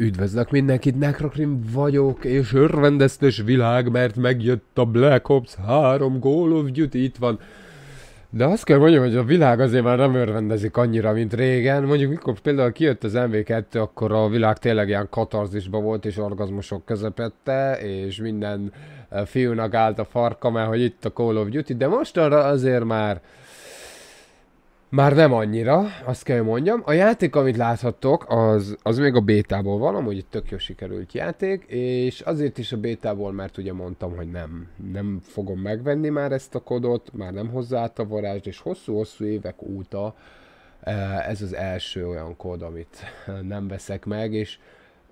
Üdvözlök mindenkit, Necrokrim vagyok, és örvendeztes világ, mert megjött a Black Ops 3 Call of Duty, itt van. De azt kell mondjam, hogy a világ azért már nem örvendezik annyira, mint régen. Mondjuk mikor például kijött az MV2, akkor a világ tényleg ilyen katarzisban volt, és orgazmusok közepette, és minden eh, fiúnak állt a farka, mert hogy itt a Call of Duty, de mostanra azért már már nem annyira, azt kell mondjam. A játék, amit láthattok, az, az még a bétából van, amúgy egy tök jó sikerült játék, és azért is a bétából, mert ugye mondtam, hogy nem, nem fogom megvenni már ezt a kodot, már nem hozzá a varázs, és hosszú-hosszú évek óta eh, ez az első olyan kód, amit nem veszek meg, és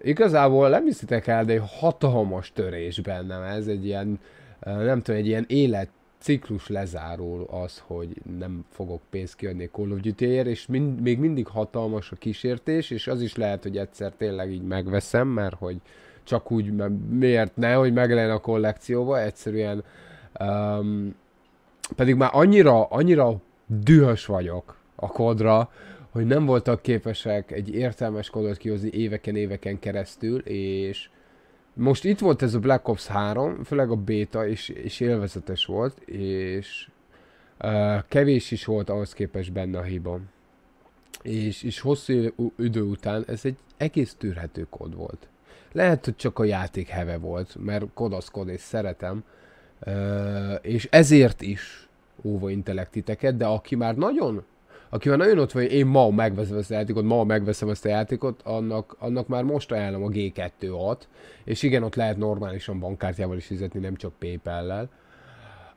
igazából nem hiszitek el, de egy hatalmas törés bennem ez, egy ilyen, eh, nem tudom, egy ilyen élet ciklus lezárul az, hogy nem fogok pénzt kiadni Call of duty és mind, még mindig hatalmas a kísértés, és az is lehet, hogy egyszer tényleg így megveszem, mert hogy csak úgy, mert miért ne, hogy meg legyen a kollekcióba, egyszerűen um, pedig már annyira, annyira dühös vagyok a kodra, hogy nem voltak képesek egy értelmes kodot kihozni éveken, éveken keresztül, és most itt volt ez a Black Ops 3, főleg a béta, és, és élvezetes volt, és uh, kevés is volt ahhoz képest benne a hiba. És, és hosszú idő után ez egy egész tűrhető kód volt. Lehet, hogy csak a játék heve volt, mert kod és szeretem, uh, és ezért is óva intellektiteket, de aki már nagyon már nagyon ott van, hogy én ma megveszem ezt a játékot, ma megveszem ezt a játékot, annak, annak már most ajánlom a g 2 at és igen, ott lehet normálisan bankkártyával is fizetni, nem csak PayPal-lel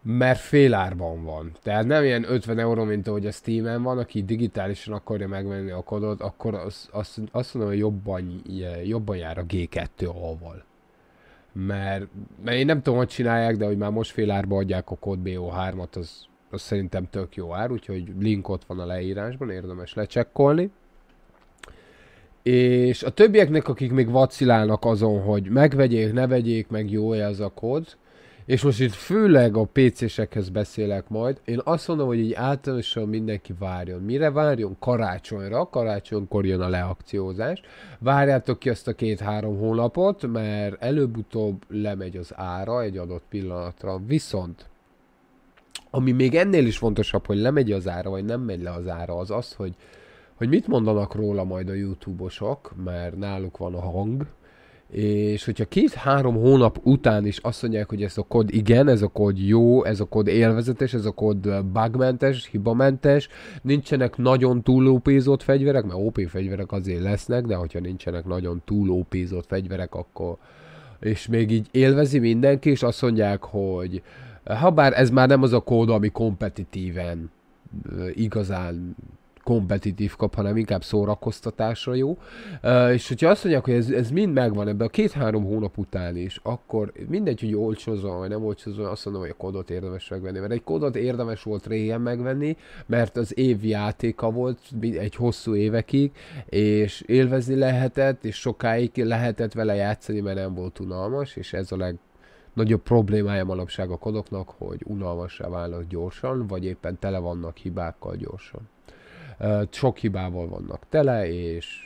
mert félárban van. Tehát nem ilyen 50 euró, mint ahogy a Steam-en van, aki digitálisan akarja megvenni a kodot, akkor az, azt, azt mondom, hogy jobban, jobban jár a G2-val. Mert, mert én nem tudom, hogy csinálják, de hogy már most félárba adják a kód BO3-at, az az szerintem tök jó ár, úgyhogy link ott van a leírásban, érdemes lecsekkolni. És a többieknek, akik még vacilálnak azon, hogy megvegyék, ne vegyék, meg jó -e ez a kód, és most itt főleg a PC-sekhez beszélek majd, én azt mondom, hogy így általánosan mindenki várjon. Mire várjon? Karácsonyra, karácsonykor jön a leakciózás. Várjátok ki azt a két-három hónapot, mert előbb-utóbb lemegy az ára egy adott pillanatra. Viszont ami még ennél is fontosabb, hogy lemegy az ára, vagy nem megy le az ára, az az, hogy, hogy mit mondanak róla majd a YouTube-osok, mert náluk van a hang, és hogyha két-három hónap után is azt mondják, hogy ez a kód igen, ez a kód jó, ez a kód élvezetes, ez a kód bugmentes, hibamentes, nincsenek nagyon túlópézott fegyverek, mert OP fegyverek azért lesznek, de hogyha nincsenek nagyon túlópézott fegyverek, akkor és még így élvezi mindenki, és azt mondják, hogy Habár ez már nem az a kód, ami kompetitíven igazán kompetitív kap, hanem inkább szórakoztatásra jó. És hogyha azt mondják, hogy ez, ez mind megvan ebben a két-három hónap után is, akkor mindegy, hogy olcsózom, vagy nem olcsózom, azt mondom, hogy a kódot érdemes megvenni. Mert egy kódot érdemes volt régen megvenni, mert az év játéka volt egy hosszú évekig, és élvezni lehetett, és sokáig lehetett vele játszani, mert nem volt unalmas, és ez a leg nagyobb problémája manapság a kodoknak, hogy unalmasra válnak gyorsan, vagy éppen tele vannak hibákkal gyorsan. Sok hibával vannak tele, és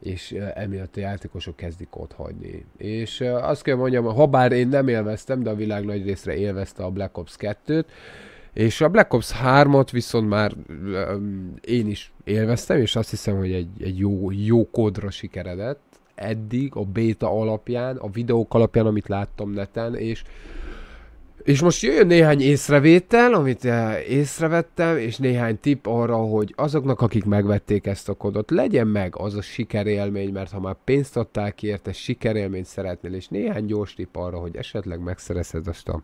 és emiatt a játékosok kezdik ott hagyni. És azt kell mondjam, ha bár én nem élveztem, de a világ nagy részre élvezte a Black Ops 2-t, és a Black Ops 3-at viszont már én is élveztem, és azt hiszem, hogy egy, egy jó, jó kódra sikeredett, eddig a beta alapján, a videók alapján, amit láttam neten, és és most jöjjön néhány észrevétel, amit eh, észrevettem, és néhány tipp arra, hogy azoknak, akik megvették ezt a kodot, legyen meg az a sikerélmény, mert ha már pénzt adtál ki érte, sikerélményt szeretnél, és néhány gyors tipp arra, hogy esetleg megszerezhet azt a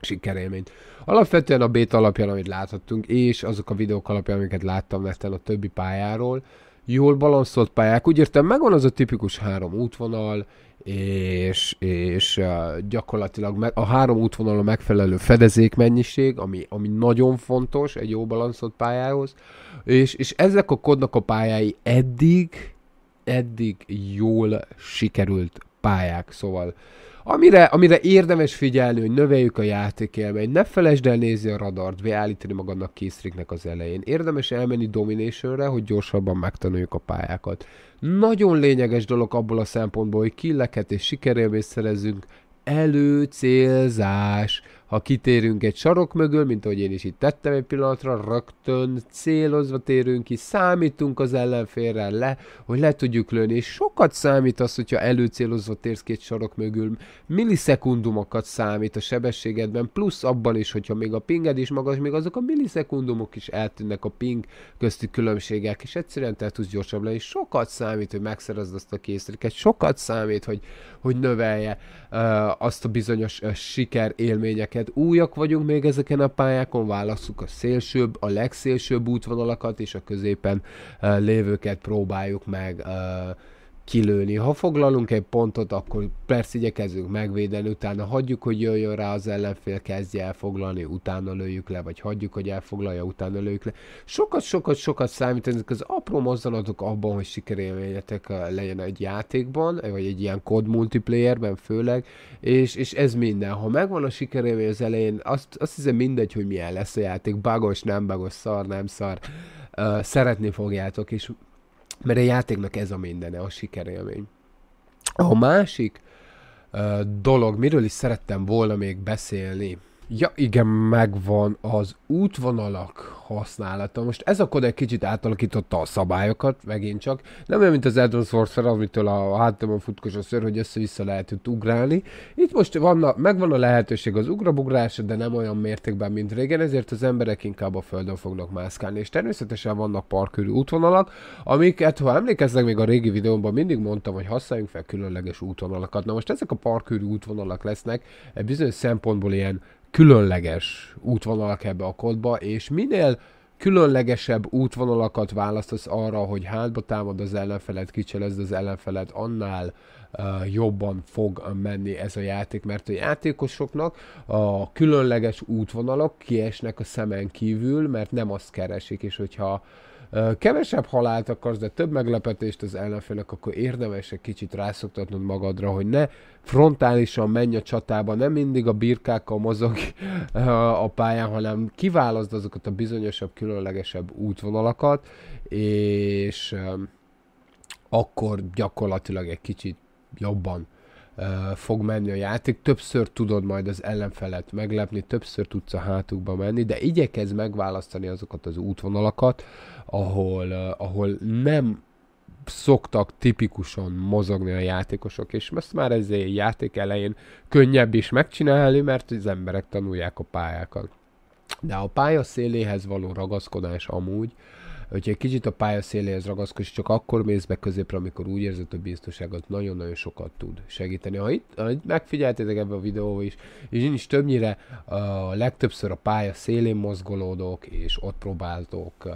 sikerélményt. Alapvetően a beta alapján, amit láthattunk, és azok a videók alapján, amiket láttam neten a többi pályáról, jól balanszolt pályák. Úgy értem, megvan az a tipikus három útvonal, és, és eh, gyakorlatilag meg, a három a megfelelő fedezékmennyiség, ami, ami nagyon fontos egy jó balanszolt pályához, és, és ezek a kodnak a pályái eddig eddig jól sikerült pályák, szóval amire, amire érdemes figyelni, hogy növeljük a játékélményt, ne felejtsd el nézni a radart, beállítani magadnak készriknek az elején. Érdemes elmenni dominationre, hogy gyorsabban megtanuljuk a pályákat. Nagyon lényeges dolog abból a szempontból, hogy killeket és sikerélményt szerezünk, előcélzás ha kitérünk egy sarok mögül, mint ahogy én is itt tettem egy pillanatra, rögtön célozva térünk ki, számítunk az ellenfélre le, hogy le tudjuk lőni, és sokat számít az, hogyha előcélozva térsz két sarok mögül, millisekundumokat számít a sebességedben, plusz abban is, hogyha még a pinged is magas, még azok a millisekundumok is eltűnnek a ping közti különbségek, és egyszerűen te tudsz gyorsabb lenni, sokat számít, hogy megszerezd azt a készüléket, sokat számít, hogy, hogy növelje uh, azt a bizonyos uh, siker élményeket, minket, újak vagyunk még ezeken a pályákon, válasszuk a szélsőbb, a legszélsőbb útvonalakat, és a középen uh, lévőket próbáljuk meg uh, kilőni. Ha foglalunk egy pontot, akkor persze igyekezünk megvédeni, utána hagyjuk, hogy jöjjön rá az ellenfél, kezdje el foglalni, utána lőjük le, vagy hagyjuk, hogy elfoglalja, utána lőjük le. Sokat-sokat-sokat számít ezek az apró mozdulatok abban, hogy sikerélményetek eh, legyen egy játékban, vagy egy ilyen kod multiplayerben főleg, és, és ez minden. Ha megvan a sikerélmény az elején, azt, azt hiszem mindegy, hogy milyen lesz a játék, bagos, nem bagos, szar, nem szar, uh, szeretni fogjátok, és mert a játéknak ez a mindene, a sikerélmény. A másik uh, dolog, miről is szerettem volna még beszélni, Ja, igen, megvan az útvonalak használata. Most ez a egy kicsit átalakította a szabályokat, megint csak. Nem olyan, mint az Advanced Sorcerer, amitől a háttérben futkos a ször, hogy össze-vissza itt ugrálni. Itt most van a, megvan a lehetőség az ugrabugrása, de nem olyan mértékben, mint régen, ezért az emberek inkább a földön fognak mászkálni. És természetesen vannak parkörű útvonalak, amiket, ha emlékeznek, még a régi videómban mindig mondtam, hogy használjunk fel különleges útvonalakat. Na most ezek a parkörű útvonalak lesznek bizonyos szempontból ilyen különleges útvonalak ebbe a kodba, és minél különlegesebb útvonalakat választasz arra, hogy hátba támad az ellenfelet, kicselezd az ellenfelet, annál uh, jobban fog menni ez a játék, mert a játékosoknak a különleges útvonalak kiesnek a szemen kívül, mert nem azt keresik, és hogyha uh, kevesebb halált akarsz, de több meglepetést az ellenfélek, akkor érdemes egy kicsit rászoktatnod magadra, hogy ne frontálisan menj a csatába, nem mindig a birkákkal mozog a pályán, hanem kiválaszd azokat a bizonyosabb, különlegesebb útvonalakat, és akkor gyakorlatilag egy kicsit jobban fog menni a játék, többször tudod majd az ellenfelet meglepni, többször tudsz a hátukba menni, de igyekez megválasztani azokat az útvonalakat, ahol, ahol nem szoktak tipikusan mozogni a játékosok, és most már ez egy játék elején könnyebb is megcsinálni, mert az emberek tanulják a pályákat. De a pálya széléhez való ragaszkodás amúgy, uh, Hogyha egy kicsit a pálya széléhez ragaszkodsz, csak akkor mész be középre, amikor úgy érzed, hogy biztonságot nagyon-nagyon sokat tud segíteni. Ha itt, ha itt megfigyeltétek ebbe a videóba is, és én is többnyire a uh, legtöbbször a pálya szélén mozgolódok, és ott próbáltok uh,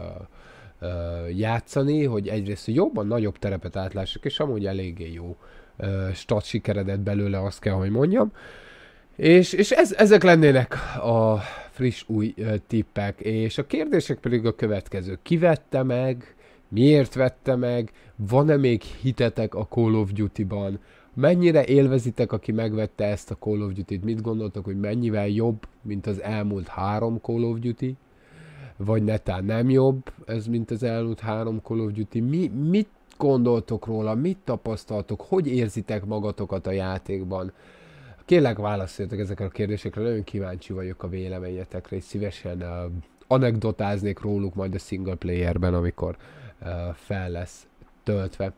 uh, játszani, hogy egyrészt hogy jobban nagyobb terepet átlássak, és amúgy eléggé jó uh, stat sikeredet belőle, azt kell, hogy mondjam. És, és ez, ezek lennének a friss új tippek, és a kérdések pedig a következő. Ki vette meg, miért vette meg, van-e még hitetek a Call of Duty-ban, mennyire élvezitek, aki megvette ezt a Call of Duty-t, mit gondoltok, hogy mennyivel jobb, mint az elmúlt három Call of Duty, vagy netán nem jobb, ez mint az elmúlt három Call of Duty, Mi, mit gondoltok róla, mit tapasztaltok, hogy érzitek magatokat a játékban, Kérlek válaszoljatok ezekre a kérdésekre, nagyon kíváncsi vagyok a véleményetekre, és szívesen uh, anekdotáznék róluk majd a single playerben, amikor uh, fel lesz töltve.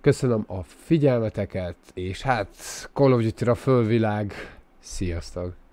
Köszönöm a figyelmeteket, és hát Call of Duty-ra fölvilág, sziasztok!